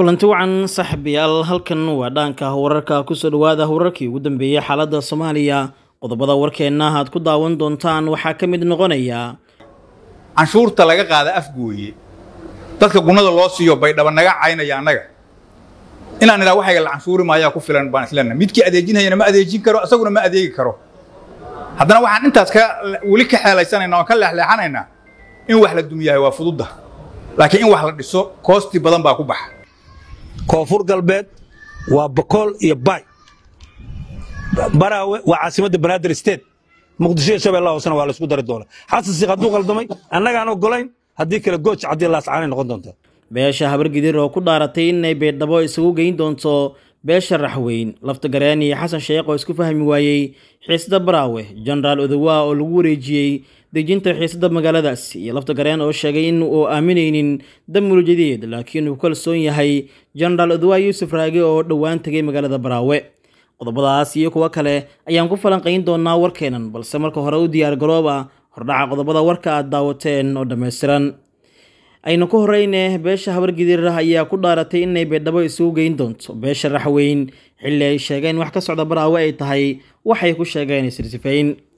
kulanti wacan saaxiibayaal halkan waa dhaanka wararka ku soo dhawaada wararkii ugu dambeeyey xaaladda soomaaliya qodobada warkeenna aad ku daawan doontaan waxaa ka mid noqonaya canshuurta laga qaada afgooye dadka gunnada loo siiyo baydhaba naga caynaya annaga inaan idhaa waxayga la canshuuri maayaa ku filan baan islena midkii adeejinayana ma adeejin karo isaguna ma adeegi karo haddana waxaan intaas ka weli ka xeelaysanayna oon ka leexleexanaynaa in wax la dumyahay waa fududda laakiin in wax la dhiso koosti badan baa ku baxa koonfur galbeed waa bakool iyo bay baraawe waa caasimadda banaadir stet muqdisho iyo shabeellaha hoosena waa laysku dari doonaa xasasi hadduu qaldamay annagaan ogolayn haddii kale gooj haddii laascaanay noqon doontaa beesha habargidir oo ku dhaaratay inay beedhabo isugu geyn doonto beesha raxweyn laftagareen iyo xasan sheekh oo isku fahmi waayey xiisda baraawe jenaraal odowa oo lagu wareejiyey dejinta xiisadda magaaladaas iyo lafta gareen oo sheegay in uu aaminaynin dab mulujideed laakiin uu kalsoon yahay jenaraal udwaa yuusuf raage oo dhowaan tegay magaalada baraawe qodobadaas iyo kuwo kale ayaan ku falanqayn doonaa warkeenan balse marka hore u diyaar garooba hordhaca qodobada warka aad daawateen oo dhammaystiran aynu ku horeyne beesha habar gidiirah ayaa ku dhaaratay inay beedhabo isugu geyn doonto beesha raxweyn xilli ay sheegeen wax ka socda baraawe ay tahay waxay ku sheegeen isirsifayn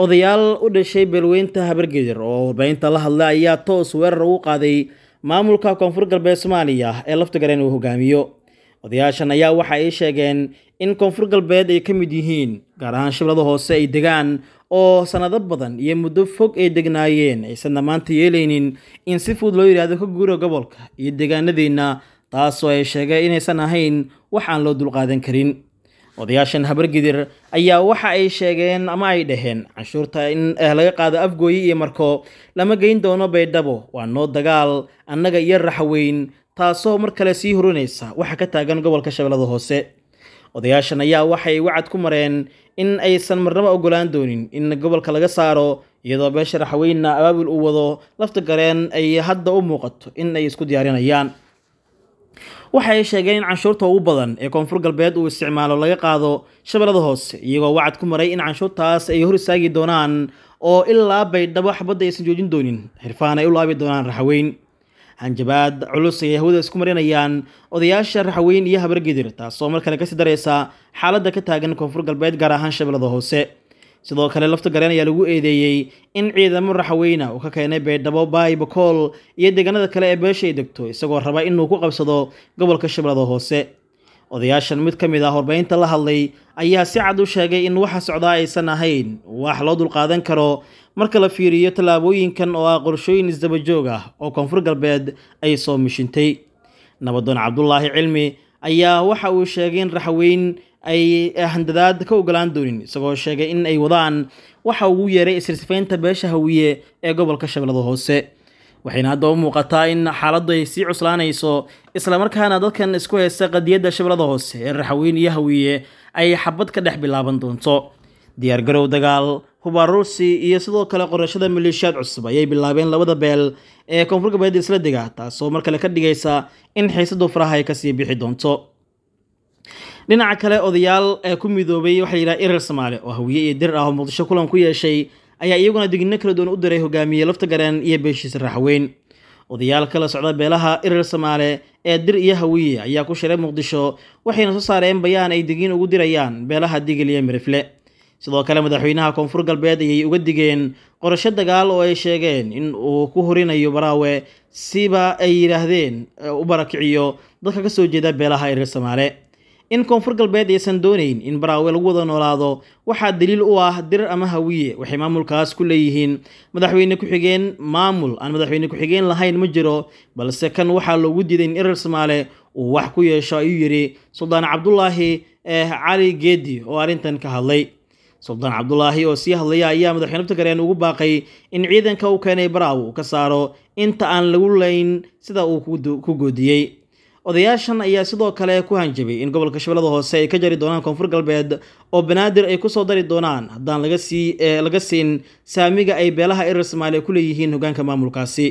odayaal u dhashay beelweynta habargedir oo warbaahinta la hadlay ayaa toos weerar ugu qaaday maamulka koonfur galbeed soomaaliya ee laftigaran uu hogaamiyo odayaashan ayaa waxa ay sheegeen in koonfur galbeed ay ka mid yihiin gaar ahaan shabeellada hoose ay degaan oo sannado badan iyo muddo fog ay degnaayeen aysan dhammaanta yeelaynin in si fuud loo yidhaahdo ka guura gobolka iyo deegaanadeenna taasoo ay sheegeen inaysan ahayn wax aan loo dulqaadan karin odayaashan habargidir ayaa waxa ay sheegeen ama ay dhaheen canshuurta in eh, laga qaado afgooye iyo marko lama geyn doono baydhabo waa noo dagaal annaga iyo raxweyn taasoo mar kale sii hurinaysa waxa ka taagan gobolka shabeellada hoose odayaashan ayaa waxay wacad ku mareen in aysan marnaba ogolaan doonin in gobolka laga saaro iyadoo beesha raxweynna abaabul uu wado lafta gareen ay hadda u muuqato in ay isku diyaarinayaan waxa ay sheegeen in canshuurta ugu badan ee koonfur galbeed uu isticmaalo laga qaado shabeellada hoose iyagoo wacad ku maray in canshuurtaas ay hor istaagi doonaan oo ilaa baydhabo xabadda aysan joojin doonin xirfahan ay u laabi doonaan raxweyn hanjabaad culus ayay hawada isku marinayaan odayaasha raxweyn iyo habargidir taasoo mar kale kasii daraysa xaaladda ka taagan koonfur galbeed gaar ahaan shabeellada hoose sidoo kale lafta gareen ayaa lagu eedeeyey in ciidamo raxweyna uu ka keenay baydhabo baay bakool iyo deegaanada kale ee beeshay degto isagoo raba inuu ku qabsado gobolka shabeellada hoose odayaashan mid ka mid ah horbeynta la hadlay ayaa si cad u sheegay in waxa socdaa aysan ahayn wax loo dulqaadan karo marka la fiiriyo tallaabooyinkan oo ah qorshooyin isdabajoog ah oo koonfur galbeed ay soo mishintay nabadoon cabdulaahi cilmi ayaa waxa uu sheegay in raxweyn ay eh, handadaad ka ogolaan doonin isagoo sheegay in ay wadaan waxa ugu yeeray isirsifaynta beesha hawiye ee gobolka shabeelada hoose waxayna hadda u muuqataa in xaaladdu ay sii cuslaanayso islamarkaana dadkan isku haysta qadiyadda shabeellada hoose ee raxaweyn iyo hawiye ay xabad ka dhex bilaaban doonto diyaargarow dagaal hubaruursi iyo sidoo kale qorashada maleeshiyaad cusub ayay bilaabeen labada beel ee koonfur galbeed isla dega taasoo mar kale ka dhigaysa in xiisadu faraha ay kasii bixi doonto dhinaca kale odayaal ee ku midoobay waxaa layidhaha irar samaale oo hawiye iyo dir ah oo muqdisho kulan ku yeeshay ayaa iyaguna digino kala duwan u diray hogaamiye lafta gareen iyo beeshiisa raaxweyn odayaal kala socda beelaha irar soomaale ee dir iyo hawiye ayaa ku shiray muqdisho waxayna soo saareen bayaan ay digiin ugu dirayaan beelaha digil iyo mirifle sidoo kale madaxweynaha koonfur galbeed ayay uga digeen qorasho dagaal oo ay sheegeen in uu ku hurinayo baraawe siba ay yidhaahdeen u barakiciyo dadka ka soo jeeda beelaha irar soomaale in koonfur galbeed aysan doonayn in baraawe lagu wada noolaado waxaa daliil u ah dirar ama hawiye waxay maamulkaas ku leeyihiin madaxweyne ku-xigeen maamul aan madaxweyne ku-xigeen lahayn ma jiro balse kan waxaa loogu diiday in erer somaale uu wax ku yeesho ayuu yidhi suldaan cabdulaahi eh, cali geedi oo arrintan ka hadlay suldaan cabdulaahi oo sii hadlaya ayaa madaxweyne abtikareen ugu baaqay in ciidanka u keenay baraawe uu ka saaro inta aan lagu layn sida uu ku goodiyey odayaashan ayaa sidoo kale ku hanjabay in gobolka shabeellada hoose ay ka jari doonaan koonfur galbeed oo banaadir ay ku soo dari doonaan haddaan laga eh, siin saamiga ay beelaha erer soomaaliya ku leeyihiin hogaanka maamulkaasi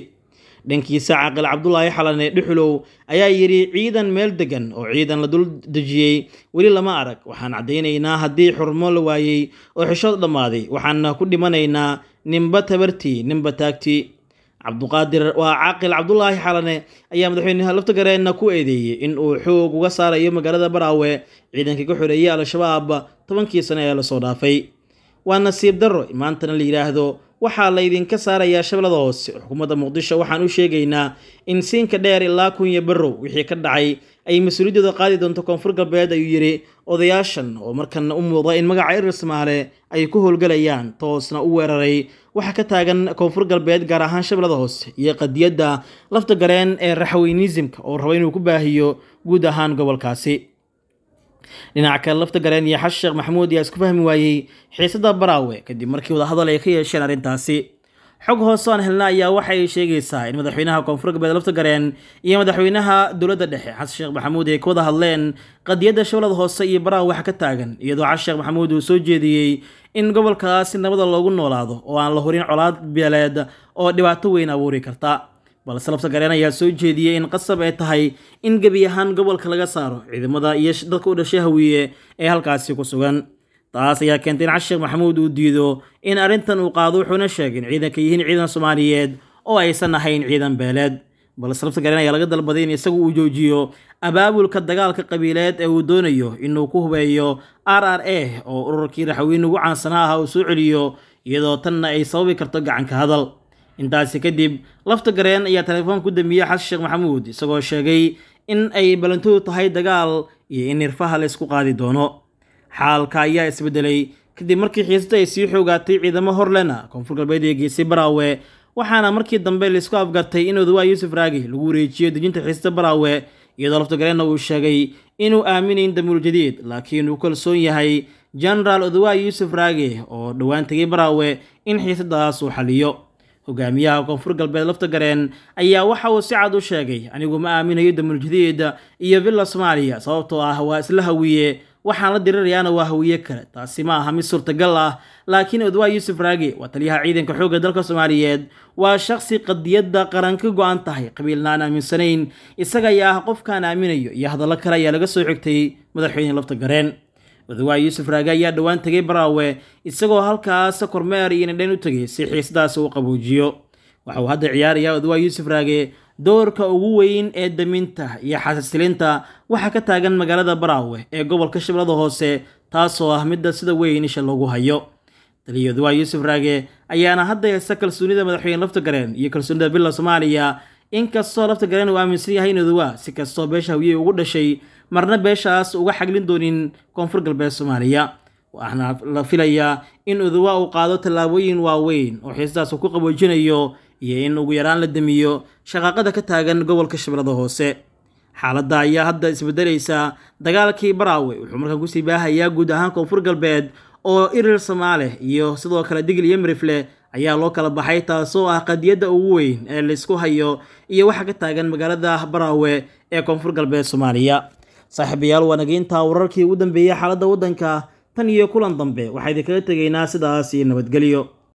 dhankiisa caaqil cabdulaahi xalane dhuxulow ayaa yidhi ciidan meel degan oo ciidan la dul dejiyey weli lama arag waxaan caddaynaynaa haddii xurmo la waayey oo xishood dhammaaday waxaanna ku dhimanaynaa ninba tabartii ninba taagtii cabduqaadir waa caaqil cabdulaahi xalane ayaa madaxweyne lafta gareenna ku eedeeyey in uu xoog uga saarayo magaalada baraawe ciidanka ka xoreeyey al-shabaab tobankii sane ee lasoo dhaafay waa nasiib darro maantana la yidhaahdo waxaa laydinka saarayaa shabeellada hoose xukuumadda muqdisho waxaan u sheegaynaa in siinka dheer ilaa kunya barrow wixii ka dhacay ay mas-uuliyadooda qaadi doonto koonfur galbeed ayuu yidhi odayaashan oo markanna u muuqda in magaca irismaale ay ku howlgalayaan toosna u weeraray waxaa ka taagan koonfur galbeed gaar ahaan shabeellada hoose iyo qadiyadda lafta gareen ee raxweyniisimka oo raba inuu ku baahiyo guud ahaan gobolkaasi dhinaca kale lafta gareen iyo xasan sheekh maxamuud ayaa isku fahmi waayey xiisadda baraawe kadib markii wadahadal ay ka yeesheen arrintaasi xog hoose aan helna ayaa waxay sheegaysaa in madaxweynaha koonfur galbeed lafta gareen iyo madaxweynaha dowladda dhexe xasan sheekh maxamuud ay ka wada hadleen qadiyadda shabalad hoose iyo baraawe wax ka taagan iyadoo xasan maxamuud uu soo jeediyey in gobolkaasi nabada loogu noolaado oo aan la hurin colaad beeleed oo dhibaato weyn abuuri karta balse gareen ayaa soo jeediyey in qasab ay tahay in gebi ahaan gobolka laga saaro ciidamada iyo dadka u dhashay hawiye ee halkaasi ku sugan taas ayaa keentay in cashir maxamuud uu diido in arrintan uu qaado wuxuuna sheegin ciidanka yihiin ciidan soomaaliyeed oo aysan ahayn ciidan beeleed balse labsagareyn ayaa laga dalbaday in isagu uu joojiyo abaabulka dagaalka qabiileed ee uu doonayo inuu ku hubeeyo r r a oo ururkii raxweyne ugu caansanaa ahaa uu soo celiyo iyadoo tanna ay sababi karto gacanka hadal intaasi kadib lafta gareen ayaa telefoon ku damiyey xasan sheekh maxamuud isagoo sheegay in ay ballantudu tahay dagaal iyo in irfaha la isku qaadi doono xaalka ayaa isbedelay kadib markii xiisada ay sii xoogaatay ciidamo horlena koonfur galbeed ee geesay baraawe waxaana markii dambe laysku afgartay in odawaa yuusuf raagi lagu wareejiyo dejinta xiisada baraawe iyadoo laftagareenna uu sheegay inuu aaminayn damuul jadiid laakiin uu kalsoon yahay jenaraal odawaa yuusuf raagi oo dhowaan tegay baraawe in xiisadaas uu xaliyo hogaamiyaha koonfur galbeed lafta gareen ayaa waxa uu si cad u sheegay anigu ma aaminayo damul jadiid iyo villa soomaaliya sababtoo ah waa isla hawiye waxaan la dirirayaana waa hawiye kale taasi ma aha mid suurtagal ah laakiin odwaa yuusuf raage waa taliyaha ciidanka xoogga dalka soomaaliyeed waa shakhsi qadiyadda qaran ka go'an tahay qabiilna aan aaminsanayn isaga ayaa ah qofkaan aaminayo iyo hadallo kale ayaa laga soo xigtay madaxweyne lafta gareen madawaay yuusuf raage ayaa dhowaan tegay baraawe isagoo halkaas kormeer iyo nidhayn u tegay si xiisadaas uu qaboujiyo waxa uu hadda ciyaarayaa madawaay yuusuf raage doorka ugu weyn ee daminta iyo xasiisilinta waxaa ka taagan magaalada baraawe ee gobolka shabeellada hoose taasoo ah midda sida weyn isha lagu hayo daliyo madawaay yuusuf raage ayaana hadda heesa kalsoonida madaxweyne laftagareen iyo kalsoonida billa soomaaliya inkastoo laftagareen uu aaminsan yahay in madawa si kastoo beesha hawiye ugu dhashay marna beeshaas uga xaglin doonin koonfur galbeed soomaaliya waxaana la filayaa in uduwa uu qaado tallaabooyin waaweyn oo xiisadaas ku qaboojinayo iyo in ugu yaraan la demiyo shaqaaqada ka taagan gobolka shabeellada hoose xaaladda ayaa hadda isbedelaysa dagaalkii baraawe wuxuu markan kusii baahayaa guud ahaan koonfur galbeed oo irir samaale iyo sidoo kale digil iyo marifle ayaa loo kala baxay taasoo ah qadiyadda ugu weyn ee laysku hayo iyo waxa ka taagan magaalada baraawe ee koonfur galbeed soomaaliya saaxiibayaal waanageynta wararkii ugu dambeeyey xaaladda waddanka tan iyo kulan dambe waxaa idinkaga tegaynaa sidaas iyo nabadgelyo